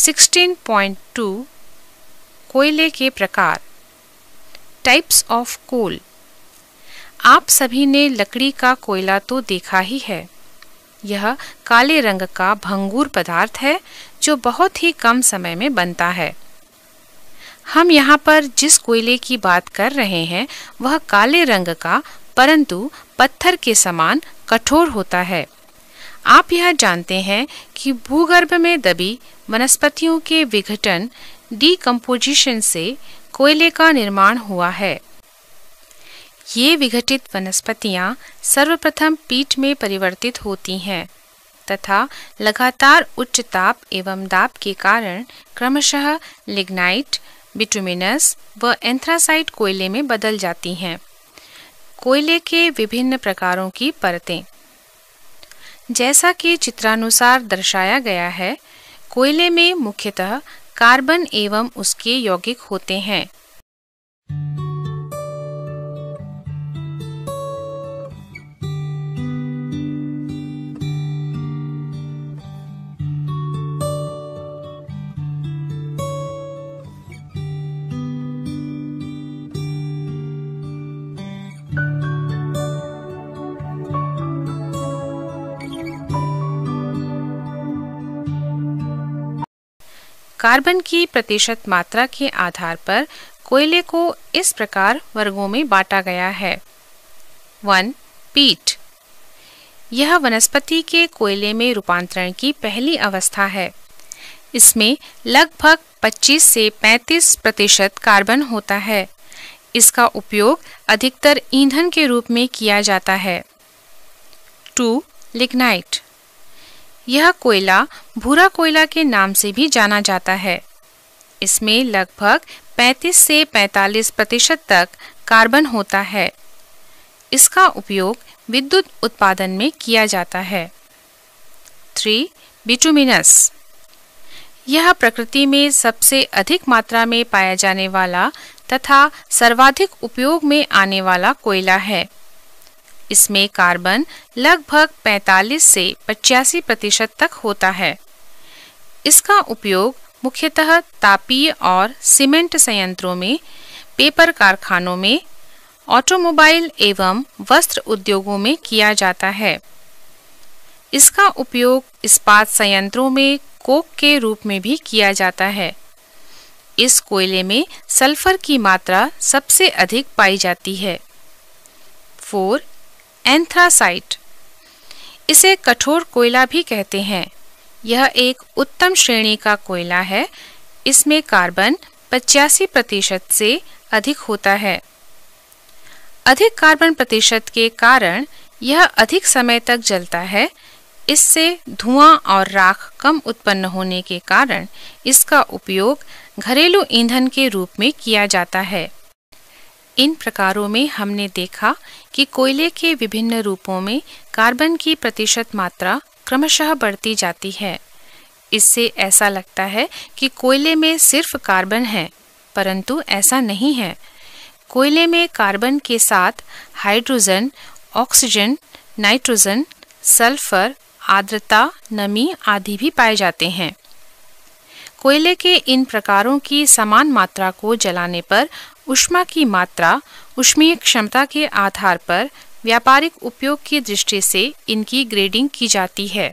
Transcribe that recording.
16.2 कोयले के प्रकार टाइप्स ऑफ कोल आप सभी ने लकड़ी का कोयला तो देखा ही है यह काले रंग का भंगूर पदार्थ है जो बहुत ही कम समय में बनता है हम यहाँ पर जिस कोयले की बात कर रहे हैं वह काले रंग का परंतु पत्थर के समान कठोर होता है आप यह जानते हैं कि भूगर्भ में दबी वनस्पतियों के विघटन डीकम्पोजिशन से कोयले का निर्माण हुआ है ये विघटित वनस्पतियाँ सर्वप्रथम पीठ में परिवर्तित होती हैं तथा लगातार उच्च ताप एवं दाब के कारण क्रमशः लिग्नाइट बिटुमिनस व एंथ्रासाइट कोयले में बदल जाती हैं कोयले के विभिन्न प्रकारों की परतें जैसा कि चित्रानुसार दर्शाया गया है कोयले में मुख्यतः कार्बन एवं उसके यौगिक होते हैं कार्बन की प्रतिशत मात्रा के आधार पर कोयले को इस प्रकार वर्गों में बांटा गया है वन पीट यह वनस्पति के कोयले में रूपांतरण की पहली अवस्था है इसमें लगभग 25 से 35 प्रतिशत कार्बन होता है इसका उपयोग अधिकतर ईंधन के रूप में किया जाता है टू लिग्नाइट यह कोयला भूरा कोयला के नाम से भी जाना जाता है इसमें लगभग 35 से 45 प्रतिशत तक कार्बन होता है इसका उपयोग विद्युत उत्पादन में किया जाता है थ्री बिटुमिनस यह प्रकृति में सबसे अधिक मात्रा में पाया जाने वाला तथा सर्वाधिक उपयोग में आने वाला कोयला है इसमें कार्बन लगभग 45 से पचासी प्रतिशत तक होता है इसका उपयोग मुख्यतः तापीय और सीमेंट संयंत्रों में पेपर कारखानों में ऑटोमोबाइल एवं वस्त्र उद्योगों में किया जाता है इसका उपयोग इस्पात संयंत्रों में कोक के रूप में भी किया जाता है इस कोयले में सल्फर की मात्रा सबसे अधिक पाई जाती है फोर एंथ्रासाइट इसे कठोर कोयला भी कहते हैं यह एक उत्तम श्रेणी का कोयला है इसमें कार्बन पचासी प्रतिशत से अधिक होता है अधिक कार्बन प्रतिशत के कारण यह अधिक समय तक जलता है इससे धुआं और राख कम उत्पन्न होने के कारण इसका उपयोग घरेलू ईंधन के रूप में किया जाता है इन प्रकारों में हमने देखा कि कोयले के विभिन्न रूपों में कार्बन की प्रतिशत मात्रा क्रमशः बढ़ती जाती है इससे ऐसा लगता है कि कोयले में सिर्फ कार्बन है परंतु ऐसा नहीं है कोयले में कार्बन के साथ हाइड्रोजन ऑक्सीजन नाइट्रोजन सल्फर आर्द्रता नमी आदि भी पाए जाते हैं कोयले के इन प्रकारों की समान मात्रा को जलाने पर उष्मा की मात्रा उष्मीय क्षमता के आधार पर व्यापारिक उपयोग की दृष्टि से इनकी ग्रेडिंग की जाती है